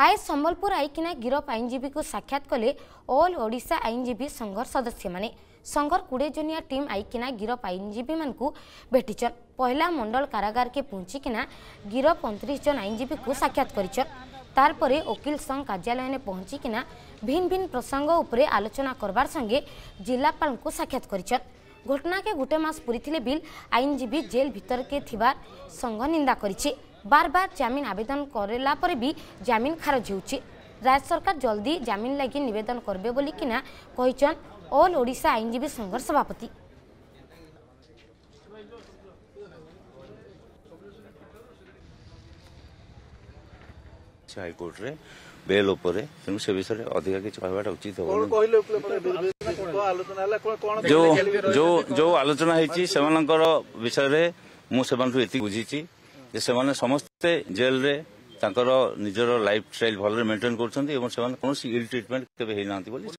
आए सम्बलपुर आइकिना गिरफ आइनजीवीको साक्षात्सा आइनजीवी संघर सदस्य कोडे जनिया टीम आइकिना गिरफ आइनजीवी म भेटिछन् पहिला मण्डल कागारके पहची गिरफ गिरफति जन आइनजीवीको साक्षात्छन् तारपरे ओकि सङ्घ कर्ने पहचिकना भिन्न भिन्न प्रसङ्ग उपरे आलोचना गर्लापा सात गरिछन् घटनाके गुटे मास पूरीले जेल आइनजीवी के थिबार सङ्घ निन्दा करिछे বারবার জামিন আবেদন করলা পরে বি জামিন খারজ হচ্ছে রাজ্য সরকার জলদি জামিন লাগি নিবেদন করবে বলি কিনা কইছন অল ওড়িশা আইনজীবী সংঘর সভাপতি আচ্ছা, হাইকোর্টরে বেল উপরে তেমন সে বিষয়ে অধিক কিছু ভাবাটা উচিত হব যে আলোচনা হয়েছি সে বিষয়ে মু সে এটি বুঝিছি ଯେ ସେମାନେ ସମସ୍ତେ ଜେଲ୍ରେ ତାଙ୍କର ନିଜର ଲାଇଫ୍ ଷ୍ଟାଇଲ୍ ଭଲରେ ମେଣ୍ଟେନ୍ କରୁଛନ୍ତି ଏବଂ ସେମାନେ କୌଣସି ଇଲ୍ ଟ୍ରିଟ୍ମେଣ୍ଟ କେବେ ହେଇନାହାନ୍ତି ବୋଲି